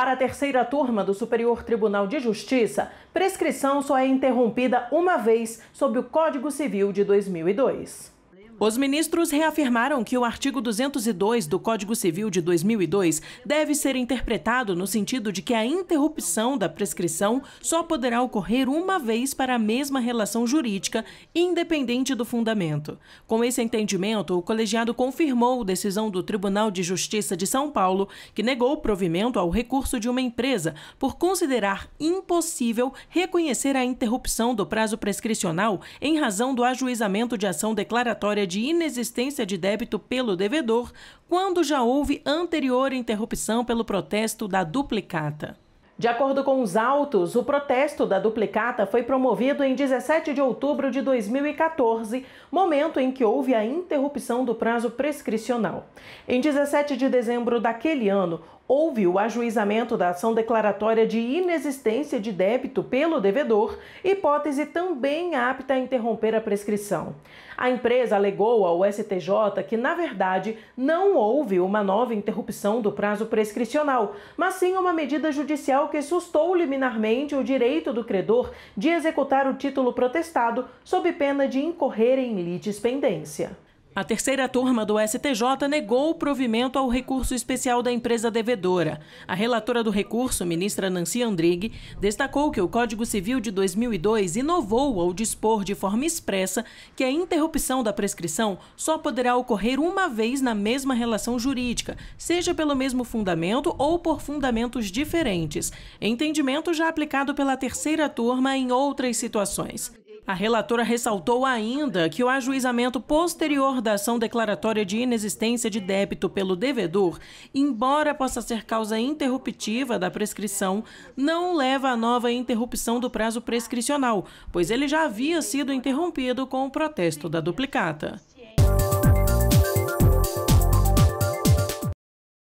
Para a terceira turma do Superior Tribunal de Justiça, prescrição só é interrompida uma vez sob o Código Civil de 2002. Os ministros reafirmaram que o artigo 202 do Código Civil de 2002 deve ser interpretado no sentido de que a interrupção da prescrição só poderá ocorrer uma vez para a mesma relação jurídica, independente do fundamento. Com esse entendimento, o colegiado confirmou a decisão do Tribunal de Justiça de São Paulo, que negou provimento ao recurso de uma empresa por considerar impossível reconhecer a interrupção do prazo prescricional em razão do ajuizamento de ação declaratória de inexistência de débito pelo devedor quando já houve anterior interrupção pelo protesto da duplicata. De acordo com os autos, o protesto da duplicata foi promovido em 17 de outubro de 2014, momento em que houve a interrupção do prazo prescricional. Em 17 de dezembro daquele ano, houve o ajuizamento da ação declaratória de inexistência de débito pelo devedor, hipótese também apta a interromper a prescrição. A empresa alegou ao STJ que, na verdade, não houve uma nova interrupção do prazo prescricional, mas sim uma medida judicial que sustou liminarmente o direito do credor de executar o título protestado sob pena de incorrer em litispendência. A terceira turma do STJ negou o provimento ao recurso especial da empresa devedora. A relatora do recurso, ministra Nancy Andrighi, destacou que o Código Civil de 2002 inovou ao dispor de forma expressa que a interrupção da prescrição só poderá ocorrer uma vez na mesma relação jurídica, seja pelo mesmo fundamento ou por fundamentos diferentes. Entendimento já aplicado pela terceira turma em outras situações. A relatora ressaltou ainda que o ajuizamento posterior da ação declaratória de inexistência de débito pelo devedor, embora possa ser causa interruptiva da prescrição, não leva a nova interrupção do prazo prescricional, pois ele já havia sido interrompido com o protesto da duplicata.